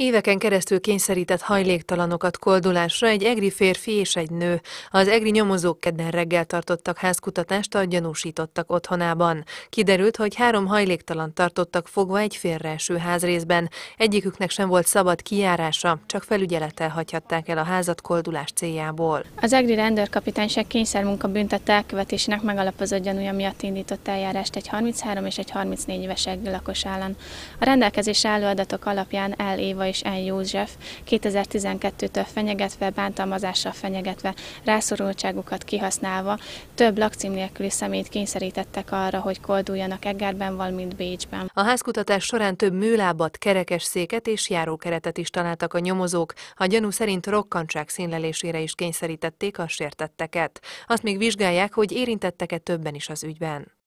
Éveken keresztül kényszerített hajléktalanokat koldulásra egy egri férfi és egy nő. Az egri nyomozók kedden reggel tartottak házkutatást a gyanúsítottak otthonában. Kiderült, hogy három hajléktalan tartottak fogva egy félreeső házrészben. Egyiküknek sem volt szabad kijárása, csak felügyelettel hagyhatták el a házat koldulás céljából. Az egri rendőrkapitányság kényszermunka büntette elkövetésének megalapozott gyanúja miatt indított eljárást egy 33 és egy 34 éves egri lakos ellen. A rendelkezés álló adatok alapján elé Éva és N. József 2012-től fenyegetve, bántalmazással fenyegetve, rászorultságukat kihasználva több lakcím nélküli szemét kényszerítettek arra, hogy kolduljanak Egerben, valamint Bécsben. A házkutatás során több műlábat, kerekes széket és járókeretet is találtak a nyomozók. A gyanú szerint rokkantság színlelésére is kényszerítették a sértetteket. Azt még vizsgálják, hogy érintetteket többen is az ügyben.